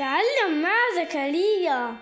تعلم مع زكريا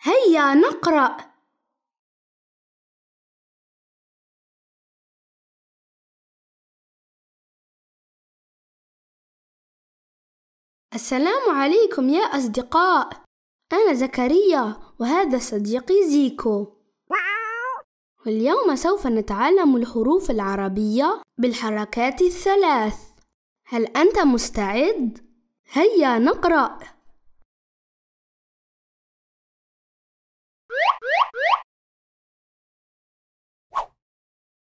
هيا نقرأ السلام عليكم يا أصدقاء أنا زكريا وهذا صديقي زيكو واليوم سوف نتعلم الحروف العربية بالحركات الثلاث هل أنت مستعد؟ هيا نقرأ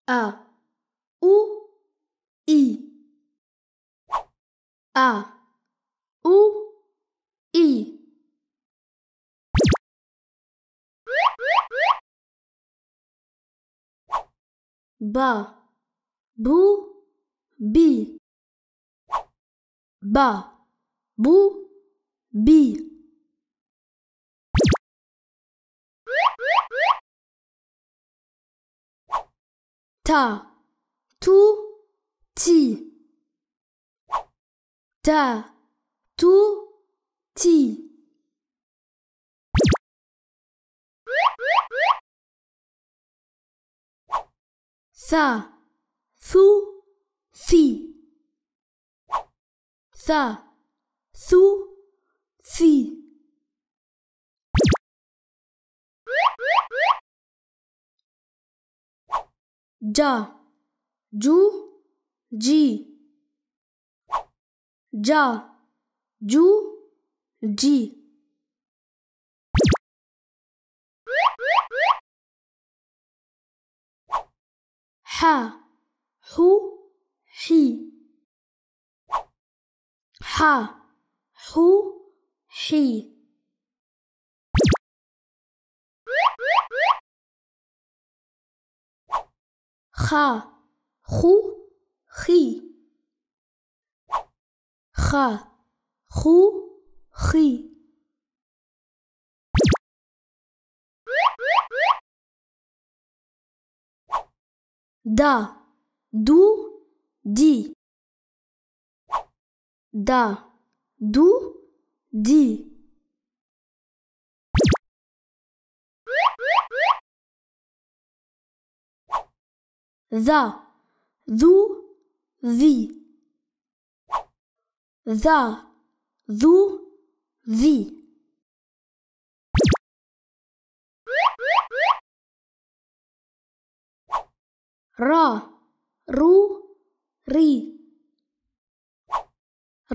أ أو إي أ أو إي ba bu bi ba bu bi ta tu ti ta tu ti th thu thi th thu thi ja ju ji ja ju ji ح ح حي ح ح حي خ خ خي خ خو خي Да. Ду. Ди. Да. Ду. Ди. the, thu, the, the, thu, the. ra, ru, ri.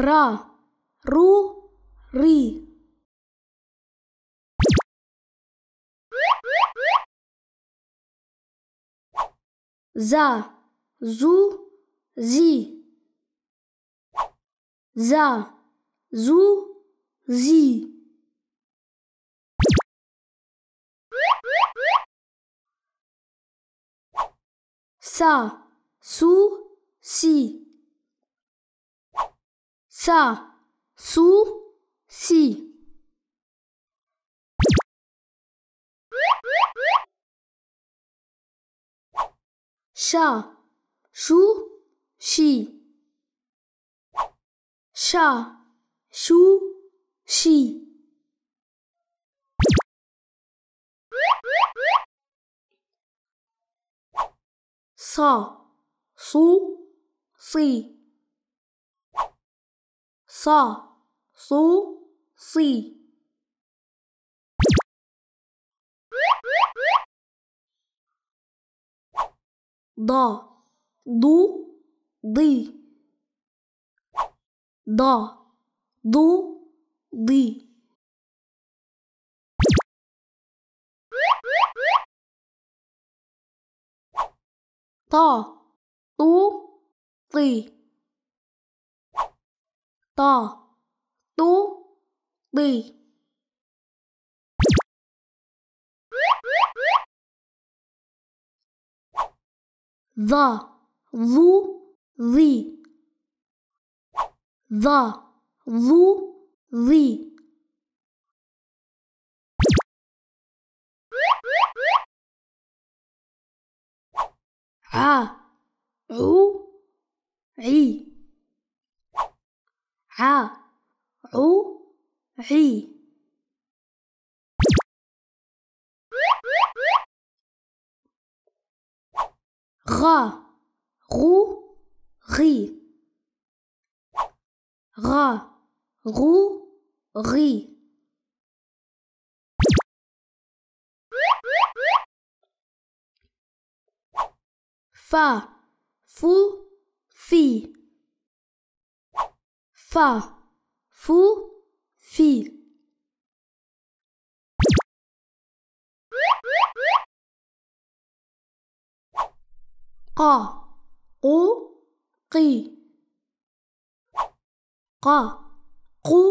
Ra, ru, ri. Za, zu, zi. Za, zu, zi. 沙苏西，沙苏西，沙苏西，沙苏西。saw, su, si. sa, su, si. do, the. The, do, di. to tú tì to tú tì the vu the the vu the ع آه. عو عي ع عو عي غا غو غي غا غو غي فا فو في فا فو في قا قو قي قا قو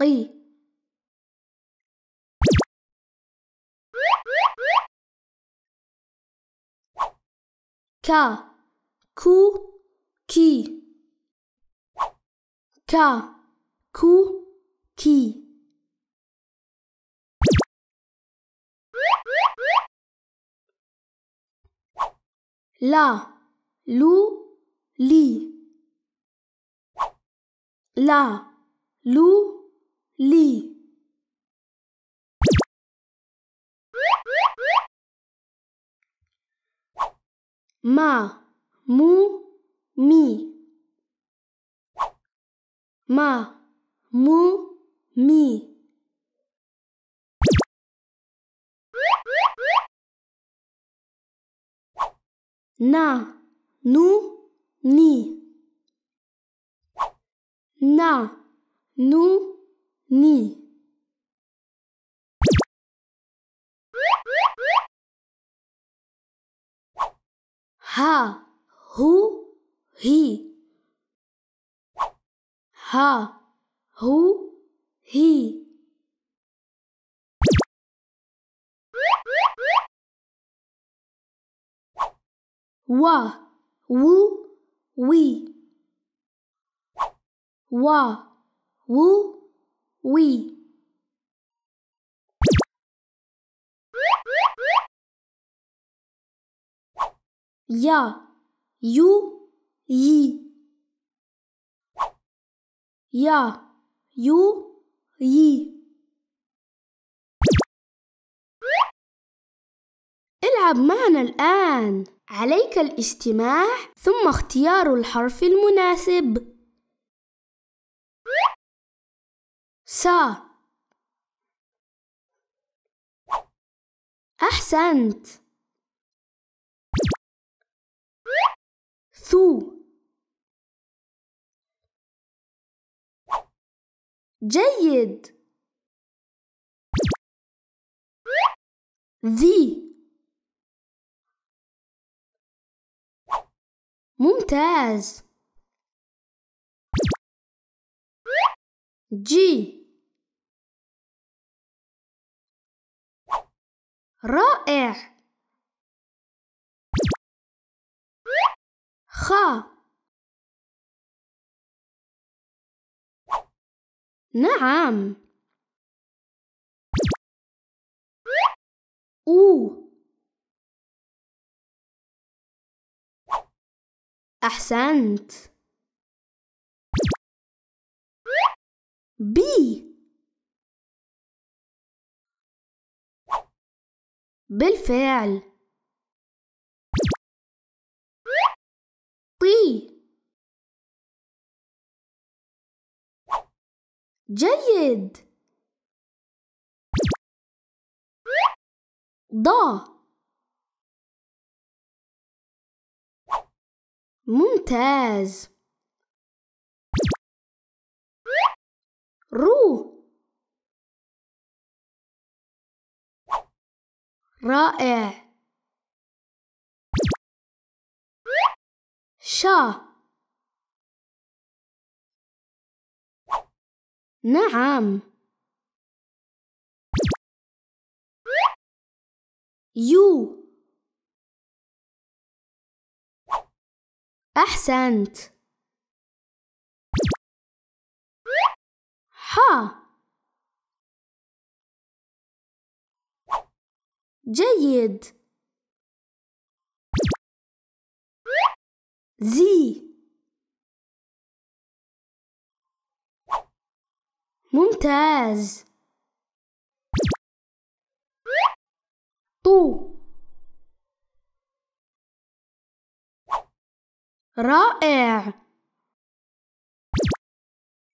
قي ka ku ki ka ku ki la lu li la lu li ma mu mi ma mu mi na nu ni na nu ni Ha, who, he. Ha, who, he. Wa, woo, we. Wa, woo, we. يا يو يي يا يو يي العب معنا الآن عليك الاستماع ثم اختيار الحرف المناسب سا أحسنت ثو جيد ذي ممتاز جي رائع خا نعم أو أحسنت بي بالفعل قوي جيد ضا ممتاز رو رائع شا نعم يو أحسنت ها جيد زي ممتاز طو رائع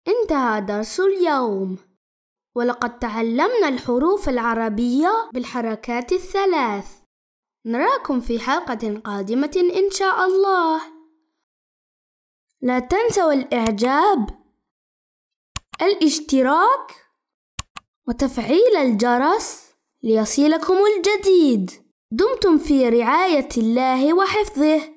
انتهى درس اليوم ولقد تعلمنا الحروف العربية بالحركات الثلاث نراكم في حلقة قادمة إن شاء الله لا تنسوا الإعجاب الاشتراك وتفعيل الجرس ليصلكم الجديد دمتم في رعاية الله وحفظه